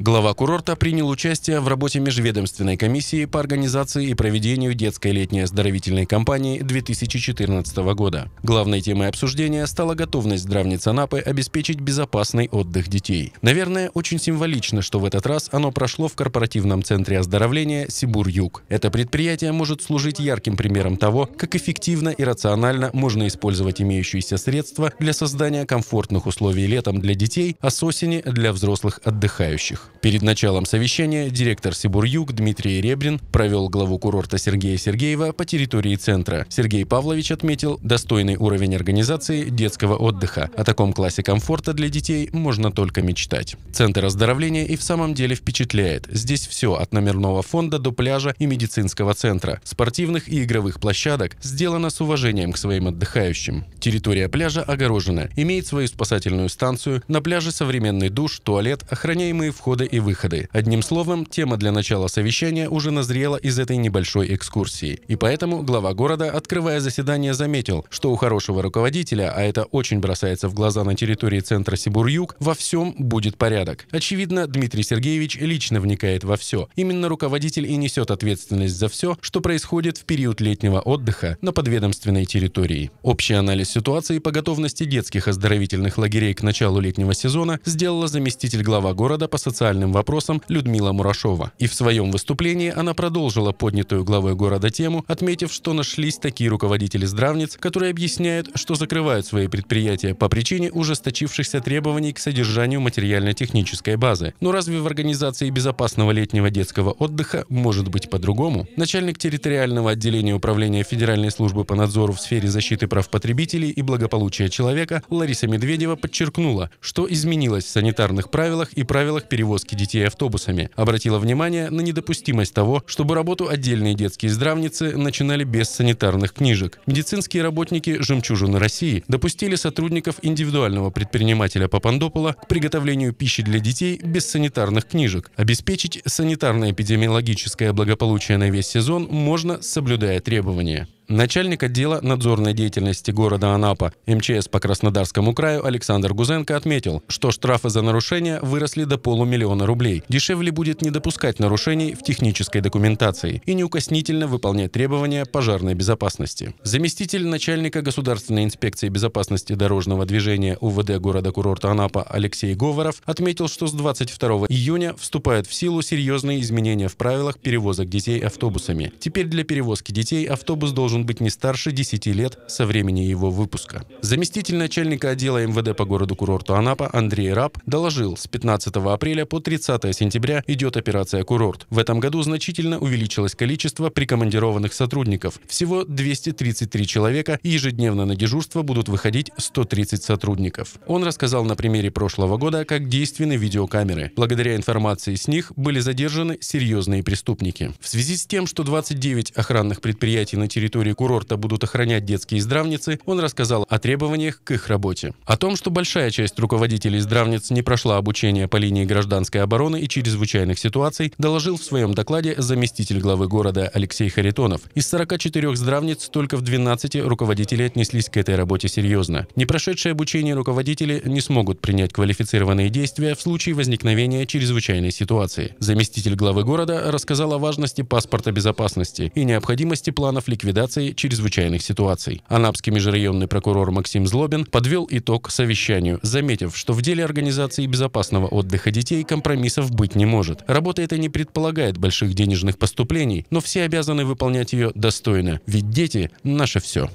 Глава курорта принял участие в работе Межведомственной комиссии по организации и проведению детской летней оздоровительной кампании 2014 года. Главной темой обсуждения стала готовность здравниц Анапы обеспечить безопасный отдых детей. Наверное, очень символично, что в этот раз оно прошло в корпоративном центре оздоровления «Сибур-Юг». Это предприятие может служить ярким примером того, как эффективно и рационально можно использовать имеющиеся средства для создания комфортных условий летом для детей, а с осени для взрослых отдыхающих. Перед началом совещания директор Сибур Юг Дмитрий Ребрин провел главу курорта Сергея Сергеева по территории центра. Сергей Павлович отметил достойный уровень организации детского отдыха. О таком классе комфорта для детей можно только мечтать. Центр оздоровления и в самом деле впечатляет. Здесь все от номерного фонда до пляжа и медицинского центра, спортивных и игровых площадок сделано с уважением к своим отдыхающим. Территория пляжа огорожена, имеет свою спасательную станцию, на пляже современный душ, туалет, охраняемые входы входы и выходы. Одним словом, тема для начала совещания уже назрела из этой небольшой экскурсии. И поэтому глава города, открывая заседание, заметил, что у хорошего руководителя, а это очень бросается в глаза на территории центра Сибур-Юг, во всем будет порядок. Очевидно, Дмитрий Сергеевич лично вникает во все. Именно руководитель и несет ответственность за все, что происходит в период летнего отдыха на подведомственной территории. Общий анализ ситуации по готовности детских оздоровительных лагерей к началу летнего сезона сделала заместитель глава города по социальному социальным вопросам Людмила Мурашова. И в своем выступлении она продолжила поднятую главой города тему, отметив, что нашлись такие руководители здравниц, которые объясняют, что закрывают свои предприятия по причине ужесточившихся требований к содержанию материально-технической базы. Но разве в организации безопасного летнего детского отдыха может быть по-другому? Начальник территориального отделения управления Федеральной службы по надзору в сфере защиты прав потребителей и благополучия человека Лариса Медведева подчеркнула, что изменилось в санитарных правилах и правилах перевоза перевозки детей автобусами, обратила внимание на недопустимость того, чтобы работу отдельные детские здравницы начинали без санитарных книжек. Медицинские работники «Жемчужины России» допустили сотрудников индивидуального предпринимателя Папандопола к приготовлению пищи для детей без санитарных книжек. Обеспечить санитарно-эпидемиологическое благополучие на весь сезон можно, соблюдая требования. Начальник отдела надзорной деятельности города Анапа МЧС по Краснодарскому краю Александр Гузенко отметил, что штрафы за нарушения выросли до полумиллиона рублей. Дешевле будет не допускать нарушений в технической документации и неукоснительно выполнять требования пожарной безопасности. Заместитель начальника Государственной инспекции безопасности дорожного движения УВД города-курорта Анапа Алексей Говоров отметил, что с 22 июня вступают в силу серьезные изменения в правилах перевозок детей автобусами. Теперь для перевозки детей автобус должен должен быть не старше 10 лет со времени его выпуска. Заместитель начальника отдела МВД по городу-курорту Анапа Андрей Раб доложил, с 15 апреля по 30 сентября идет операция «Курорт». В этом году значительно увеличилось количество прикомандированных сотрудников. Всего 233 человека и ежедневно на дежурство будут выходить 130 сотрудников. Он рассказал на примере прошлого года, как действенны видеокамеры. Благодаря информации с них были задержаны серьезные преступники. В связи с тем, что 29 охранных предприятий на территории территории курорта будут охранять детские здравницы, он рассказал о требованиях к их работе. О том, что большая часть руководителей здравниц не прошла обучение по линии гражданской обороны и чрезвычайных ситуаций, доложил в своем докладе заместитель главы города Алексей Харитонов. Из 44 здравниц только в 12 руководители отнеслись к этой работе серьезно. Не прошедшие обучение руководители не смогут принять квалифицированные действия в случае возникновения чрезвычайной ситуации. Заместитель главы города рассказал о важности паспорта безопасности и необходимости планов ликвидации организации чрезвычайных ситуаций. Анапский межрайонный прокурор Максим Злобин подвел итог совещанию, заметив, что в деле организации безопасного отдыха детей компромиссов быть не может. Работа эта не предполагает больших денежных поступлений, но все обязаны выполнять ее достойно, ведь дети – наше все.